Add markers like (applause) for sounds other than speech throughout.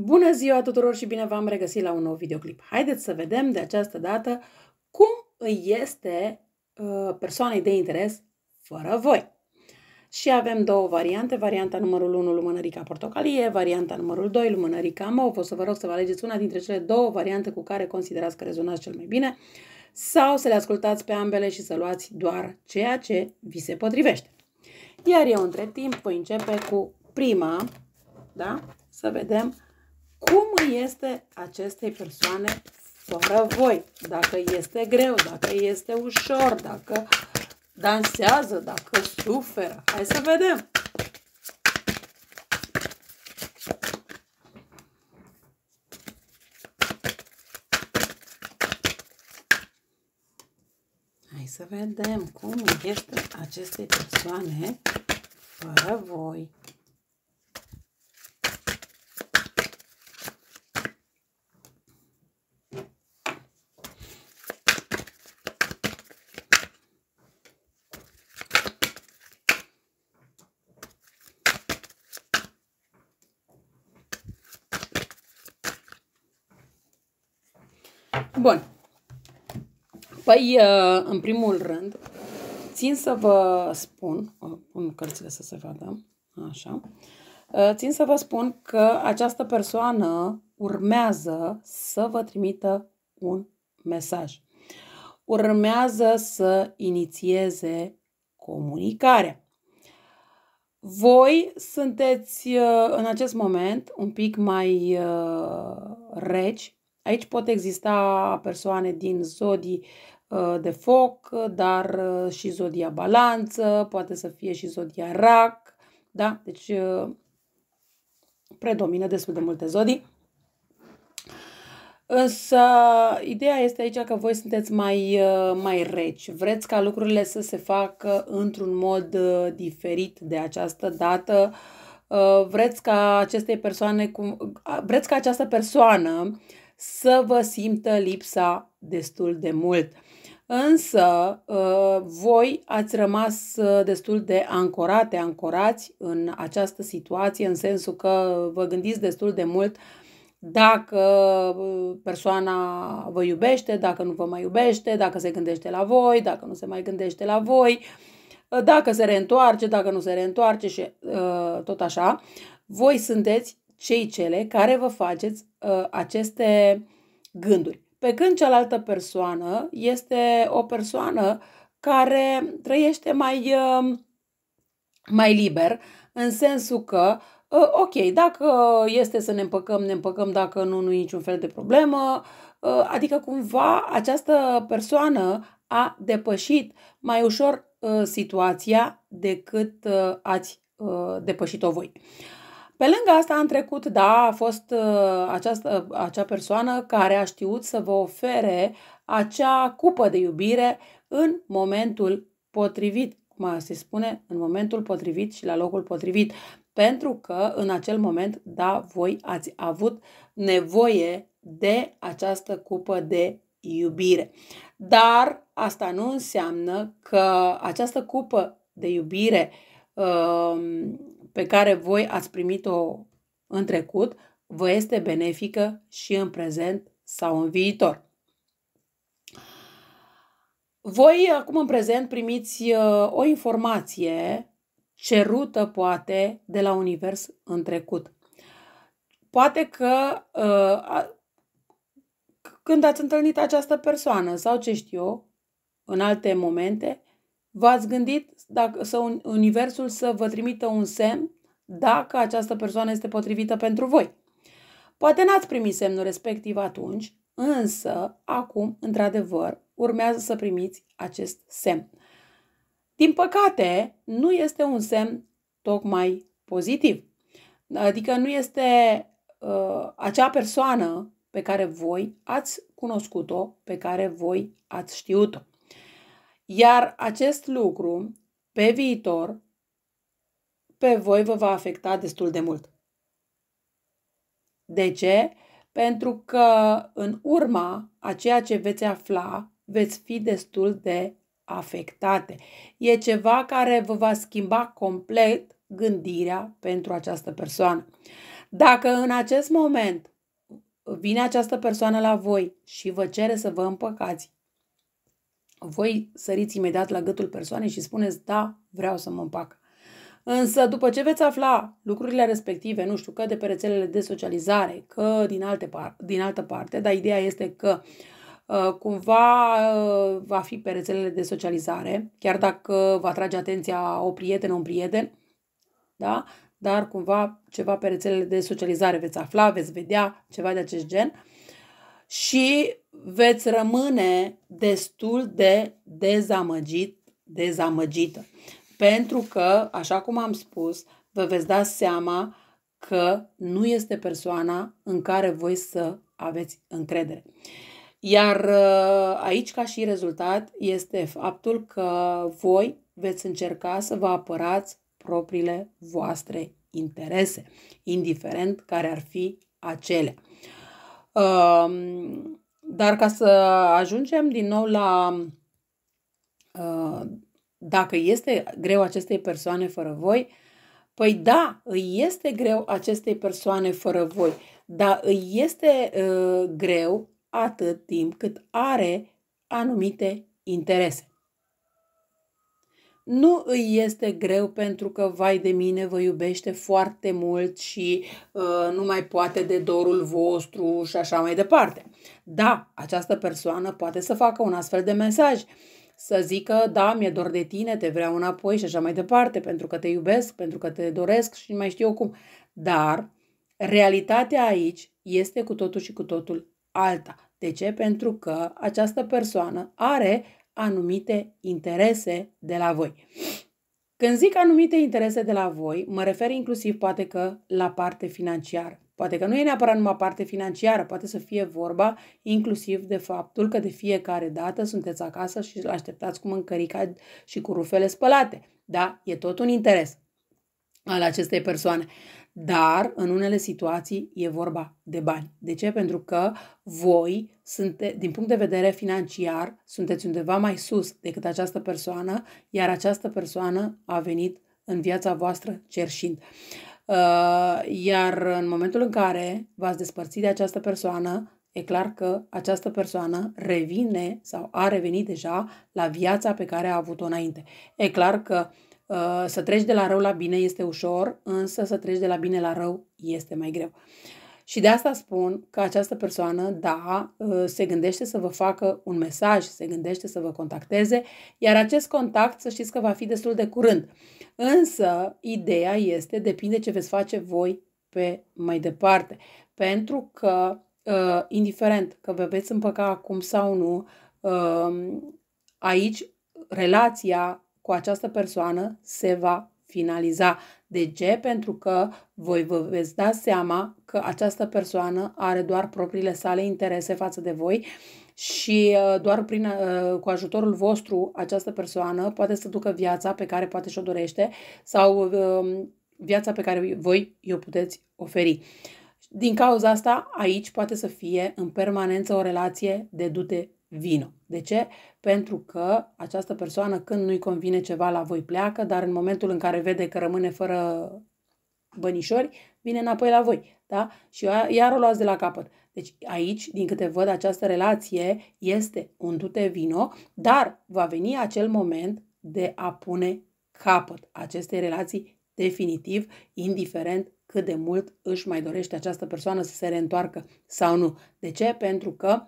Bună ziua tuturor și bine v-am regăsit la un nou videoclip. Haideți să vedem de această dată cum îi este uh, persoanei de interes fără voi. Și avem două variante, varianta numărul 1 lumânărica portocalie, varianta numărul 2 lumânărica mov. O să vă rog să vă alegeți una dintre cele două variante cu care considerați că rezonați cel mai bine sau să le ascultați pe ambele și să luați doar ceea ce vi se potrivește. Iar eu între timp voi începe cu prima, da? Să vedem cum este acestei persoane fără voi? Dacă este greu, dacă este ușor, dacă dansează, dacă suferă. Hai să vedem. Hai să vedem cum este aceste persoane fără voi. Bun. Păi, uh, în primul rând, țin să vă spun, pun uh, cărțile să se vadă, așa, uh, țin să vă spun că această persoană urmează să vă trimită un mesaj. Urmează să inițieze comunicarea. Voi sunteți în acest moment un pic mai reci Aici pot exista persoane din zodii uh, de foc, dar uh, și zodia balanță, poate să fie și zodia rac, da? Deci uh, predomină destul de multe zodii. Însă, ideea este aici că voi sunteți mai, mai reci. Vreți ca lucrurile să se facă într-un mod diferit de această dată. Vreți ca aceste persoane, vreți ca această persoană să vă simtă lipsa destul de mult. Însă, uh, voi ați rămas uh, destul de ancorate, ancorați în această situație, în sensul că vă gândiți destul de mult dacă uh, persoana vă iubește, dacă nu vă mai iubește, dacă se gândește la voi, dacă nu se mai gândește la voi, dacă se reîntoarce, dacă nu se reîntoarce și tot așa. Voi sunteți cei cele care vă faceți Ă, aceste gânduri. Pe când cealaltă persoană este o persoană care trăiește mai, ă, mai liber, în sensul că, ă, ok, dacă este să ne împăcăm, ne împăcăm, dacă nu, nu e niciun fel de problemă, adică cumva această persoană a depășit mai ușor situația decât ați depășit-o voi. Pe lângă asta, în trecut, da, a fost ă, această, acea persoană care a știut să vă ofere acea cupă de iubire în momentul potrivit, cum se spune, în momentul potrivit și la locul potrivit, pentru că în acel moment, da, voi ați avut nevoie de această cupă de iubire. Dar asta nu înseamnă că această cupă de iubire ă, pe care voi ați primit-o în trecut, vă este benefică și în prezent sau în viitor. Voi acum în prezent primiți uh, o informație cerută poate de la univers în trecut. Poate că uh, când ați întâlnit această persoană sau ce știu eu, în alte momente, V-ați gândit dacă, să universul să vă trimită un semn dacă această persoană este potrivită pentru voi. Poate n-ați primit semnul respectiv atunci, însă acum, într-adevăr, urmează să primiți acest semn. Din păcate, nu este un semn tocmai pozitiv. Adică nu este uh, acea persoană pe care voi ați cunoscut-o, pe care voi ați știut-o. Iar acest lucru, pe viitor, pe voi vă va afecta destul de mult. De ce? Pentru că în urma a ceea ce veți afla, veți fi destul de afectate. E ceva care vă va schimba complet gândirea pentru această persoană. Dacă în acest moment vine această persoană la voi și vă cere să vă împăcați, voi săriți imediat la gâtul persoanei și spuneți, da, vreau să mă împac. Însă, după ce veți afla lucrurile respective, nu știu, că de pe rețelele de socializare, că din, alte par- din altă parte, dar ideea este că uh, cumva uh, va fi pe rețelele de socializare, chiar dacă va atrage atenția o prietenă, un prieten, da? dar cumva ceva pe rețelele de socializare veți afla, veți vedea ceva de acest gen. Uh, și veți rămâne destul de dezamăgit, dezamăgită. Pentru că, așa cum am spus, vă veți da seama că nu este persoana în care voi să aveți încredere. Iar uh, aici, ca și rezultat, este faptul că voi veți încerca să vă apărați propriile voastre interese, indiferent care ar fi acelea. Dar ca să ajungem din nou la dacă este greu acestei persoane fără voi, păi da, îi este greu acestei persoane fără voi, dar îi este greu atât timp cât are anumite interese nu îi este greu pentru că, vai de mine, vă iubește foarte mult și uh, nu mai poate de dorul vostru și așa mai departe. Da, această persoană poate să facă un astfel de mesaj, să zică, da, mi-e dor de tine, te vreau înapoi și așa mai departe, pentru că te iubesc, pentru că te doresc și nu mai știu eu cum. Dar realitatea aici este cu totul și cu totul alta. De ce? Pentru că această persoană are anumite interese de la voi. Când zic anumite interese de la voi, mă refer inclusiv poate că la parte financiară. Poate că nu e neapărat numai parte financiară, poate să fie vorba inclusiv de faptul că de fiecare dată sunteți acasă și îl așteptați cu mâncărica și cu rufele spălate. Da? E tot un interes al acestei persoane. Dar, în unele situații, e vorba de bani. De ce? Pentru că voi, sunte, din punct de vedere financiar, sunteți undeva mai sus decât această persoană, iar această persoană a venit în viața voastră cerșind. Uh, iar în momentul în care v-ați despărțit de această persoană, e clar că această persoană revine sau a revenit deja la viața pe care a avut-o înainte. E clar că uh, Uh, să treci de la rău la bine este ușor, însă să treci de la bine la rău este mai greu. Și de asta spun că această persoană, da, uh, se gândește să vă facă un mesaj, se gândește să vă contacteze, iar acest contact să știți că va fi destul de curând. Însă, ideea este, depinde ce veți face voi pe mai departe. Pentru că, uh, indiferent că vă veți împăca acum sau nu, aici relația cu această persoană se va finaliza. De ce? Pentru că voi vă veți da seama că această persoană are doar propriile sale interese față de voi și uh, doar prin, uh, cu ajutorul vostru această persoană poate să ducă viața pe care poate și-o dorește sau um, viața pe care voi o puteți oferi. Din cauza asta, aici poate să fie în permanență o relație de dute vino. De ce? Pentru că această persoană când nu-i convine ceva la voi pleacă, dar în momentul în care vede că rămâne fără bănișori, vine înapoi la voi. Da? Și iar o luați de la capăt. Deci aici, din câte văd, această relație este un dute vino, dar va veni acel moment de a pune capăt acestei relații definitiv, indiferent cât de mult își mai dorește această persoană să se reîntoarcă sau nu. De ce? Pentru că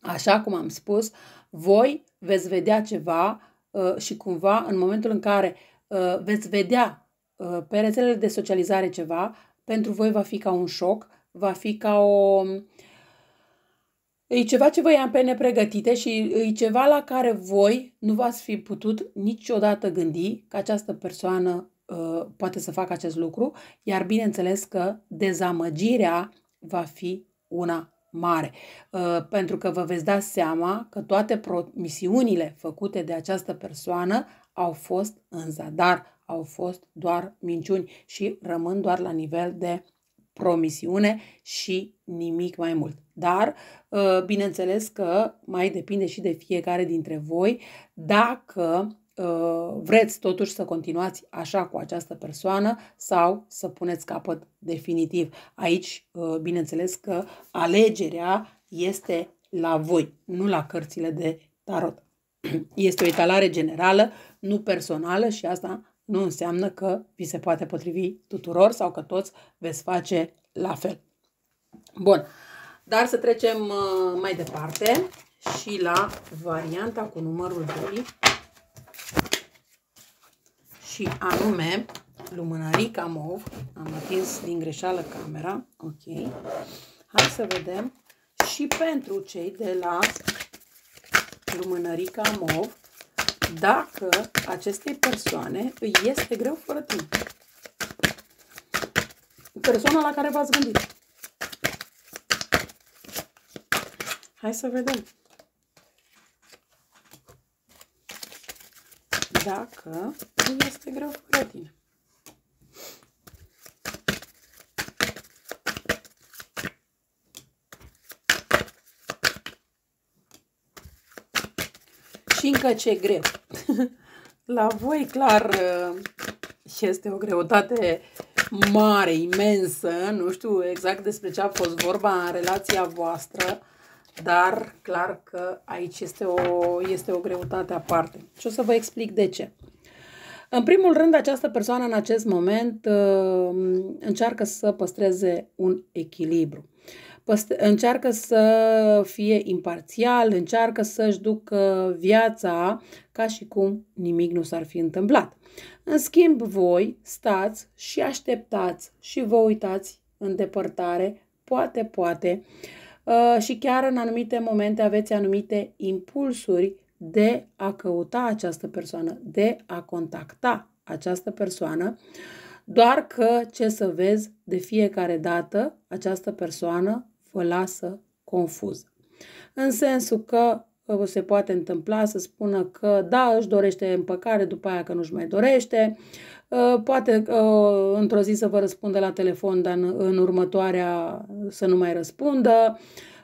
așa cum am spus, voi veți vedea ceva uh, și cumva în momentul în care uh, veți vedea uh, pe rețelele de socializare ceva, pentru voi va fi ca un șoc, va fi ca o... E ceva ce vă ia pe nepregătite și e ceva la care voi nu v-ați fi putut niciodată gândi că această persoană uh, poate să facă acest lucru, iar bineînțeles că dezamăgirea va fi una mare, uh, pentru că vă veți da seama că toate promisiunile făcute de această persoană au fost în zadar, au fost doar minciuni și rămân doar la nivel de promisiune și nimic mai mult. Dar, uh, bineînțeles că mai depinde și de fiecare dintre voi dacă Uh, vreți totuși să continuați așa cu această persoană sau să puneți capăt definitiv. Aici, uh, bineînțeles că alegerea este la voi, nu la cărțile de tarot. (clears throat) Este o etalare generală, nu personală și asta nu înseamnă că vi se poate potrivi tuturor sau că toți veți face la fel. Bun, dar să trecem uh, mai departe și la varianta cu numărul 2 și anume Lumânarica mov. Am atins din greșeală camera. Ok. Hai să vedem și pentru cei de la lumânărica mov dacă acestei persoane îi este greu fără timp. Persoana la care v-ați gândit. Hai să vedem. dacă nu este greu fără tine. Și încă ce greu. (laughs) La voi, clar, uh, este o greutate mare, imensă, nu știu exact despre ce a fost vorba în relația voastră, dar clar că aici este o, este o greutate aparte. Și o să vă explic de ce. În primul rând, această persoană în acest moment uh, încearcă să păstreze un echilibru. Încearcă să fie imparțial, încearcă să-și ducă viața ca și cum nimic nu s-ar fi întâmplat. În schimb, voi stați și așteptați și vă uitați în depărtare, poate, poate, uh, Uh, și chiar în anumite momente aveți anumite impulsuri de a căuta această persoană, de a contacta această persoană, doar că, ce să vezi, de fiecare dată această persoană vă lasă confuză. În sensul că se poate întâmpla să spună că da, își dorește împăcare, după aia că nu-și mai dorește. Ă, poate ă, într-o zi să vă răspundă la telefon, dar în următoarea să nu mai răspundă.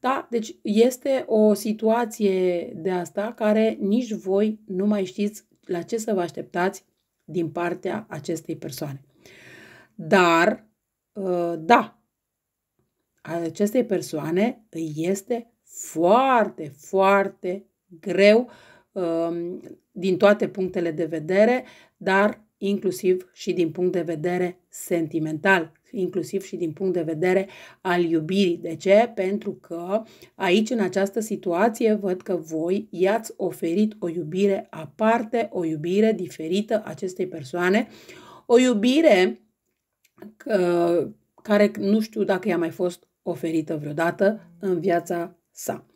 Da? Deci este o situație de asta care nici voi nu mai știți la ce să vă așteptați din partea acestei persoane. Dar, ă, da, acestei persoane îi este foarte, foarte greu um, din toate punctele de vedere, dar inclusiv și din punct de vedere sentimental, inclusiv și din punct de vedere al iubirii. De ce? Pentru că aici, în această situație, văd că voi i-ați oferit o iubire aparte, o iubire diferită acestei persoane, o iubire că, uh, care nu știu dacă i-a mai fost oferită vreodată în viața sa.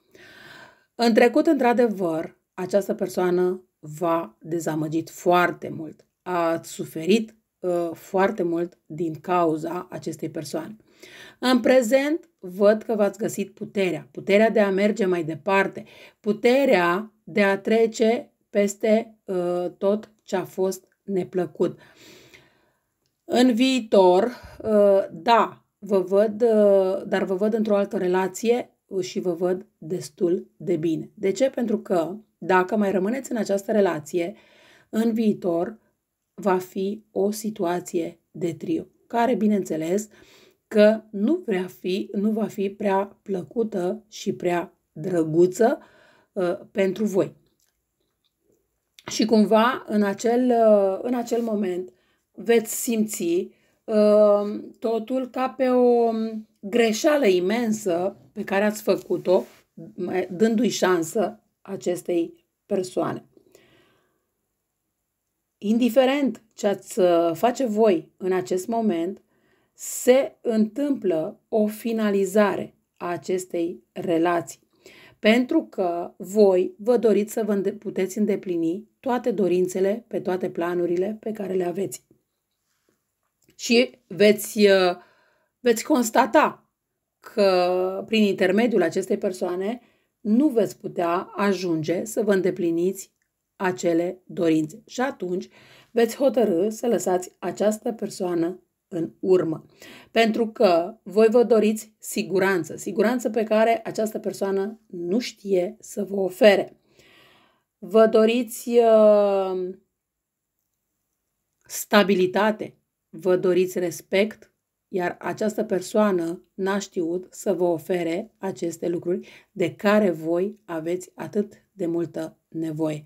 În trecut, într-adevăr, această persoană v-a dezamăgit foarte mult. Ați suferit uh, foarte mult din cauza acestei persoane. În prezent, văd că v-ați găsit puterea, puterea de a merge mai departe, puterea de a trece peste uh, tot ce a fost neplăcut. În viitor, uh, da, vă văd, uh, dar vă văd într-o altă relație și vă văd destul de bine. De ce? Pentru că dacă mai rămâneți în această relație, în viitor va fi o situație de trio, care, bineînțeles, că nu, prea fi, nu va fi prea plăcută și prea drăguță uh, pentru voi. Și cumva, în acel, uh, în acel moment, veți simți uh, totul ca pe o greșeală imensă pe care ați făcut-o, dându-i șansă acestei persoane. Indiferent ce ați uh, face voi în acest moment, se întâmplă o finalizare a acestei relații. Pentru că voi vă doriți să vă puteți îndeplini toate dorințele pe toate planurile pe care le aveți. Și veți uh, veți constata că prin intermediul acestei persoane nu veți putea ajunge să vă îndepliniți acele dorințe. Și atunci veți hotărâ să lăsați această persoană în urmă. Pentru că voi vă doriți siguranță, siguranță pe care această persoană nu știe să vă ofere. Vă doriți uh, stabilitate, vă doriți respect, iar această persoană n-a știut să vă ofere aceste lucruri de care voi aveți atât de multă nevoie.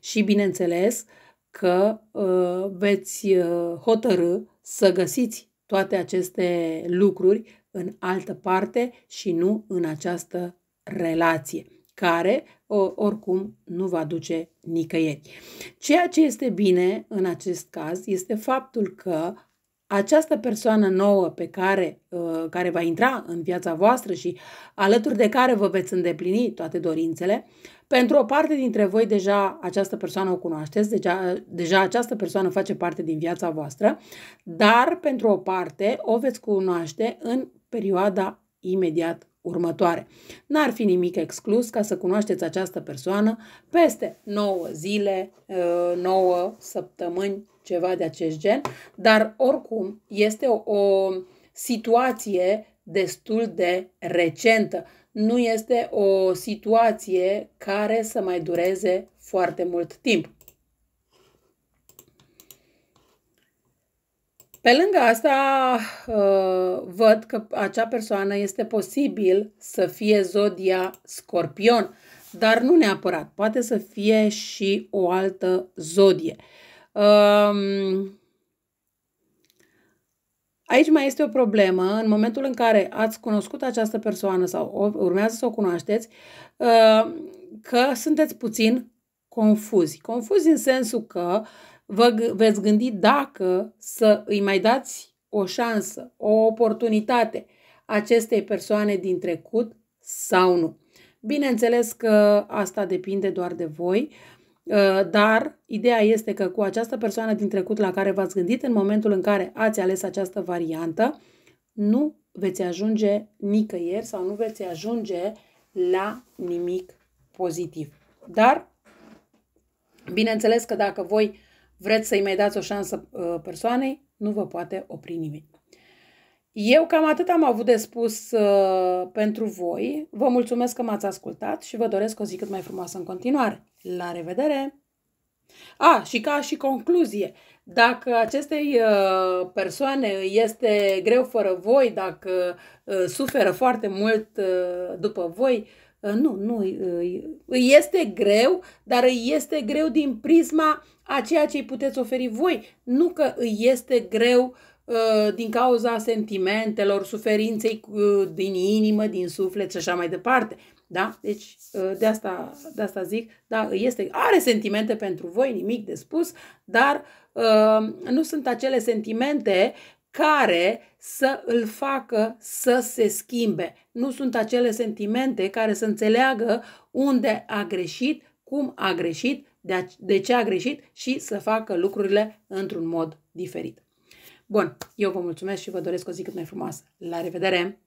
Și bineînțeles că uh, veți uh, hotărâ să găsiți toate aceste lucruri în altă parte și nu în această relație, care uh, oricum nu va duce nicăieri. Ceea ce este bine în acest caz este faptul că această persoană nouă pe care, uh, care va intra în viața voastră și alături de care vă veți îndeplini toate dorințele, pentru o parte dintre voi deja această persoană o cunoașteți, deja, deja această persoană face parte din viața voastră, dar pentru o parte o veți cunoaște în perioada imediat următoare. N-ar fi nimic exclus ca să cunoașteți această persoană peste 9 zile, 9 uh, săptămâni ceva de acest gen, dar oricum este o, o situație destul de recentă. Nu este o situație care să mai dureze foarte mult timp. Pe lângă asta, uh, văd că acea persoană este posibil să fie zodia scorpion, dar nu neapărat. Poate să fie și o altă zodie. Aici mai este o problemă. În momentul în care ați cunoscut această persoană sau urmează să o cunoașteți, uh, că sunteți puțin confuzi. Confuzi în sensul că vă veți gândi dacă să îi mai dați o șansă, o oportunitate acestei persoane din trecut sau nu. Bineînțeles că asta depinde doar de voi. Uh, Uh, dar ideea este că cu această persoană din trecut la care v-ați gândit în momentul în care ați ales această variantă, nu veți ajunge nicăieri sau nu veți ajunge la nimic pozitiv. Dar, bineînțeles că dacă voi vreți să-i mai dați o șansă uh, persoanei, nu vă poate opri nimeni. Eu cam atât am avut de spus uh, pentru voi. Vă mulțumesc că m-ați ascultat și vă doresc o zi cât mai frumoasă în continuare. La revedere! A, și ca și concluzie, dacă acestei uh, persoane este greu fără voi, dacă uh, suferă foarte mult uh, după voi, uh, nu, nu, îi este greu, dar îi este greu din prisma a ceea ce îi puteți oferi voi, nu că îi este greu uh, Uh, din cauza sentimentelor, suferinței uh, din inimă, din suflet și așa mai departe. Da? Deci, uh, de asta, de asta zic, da, este, are sentimente pentru voi, nimic de spus, dar nu sunt acele sentimente care să îl facă să se schimbe. Nu sunt acele sentimente care să înțeleagă unde a greșit, cum a greșit, de, de ce a greșit și să facă lucrurile într-un mod diferit. Bun, eu vă mulțumesc și vă doresc o zi cât mai frumoasă. La revedere!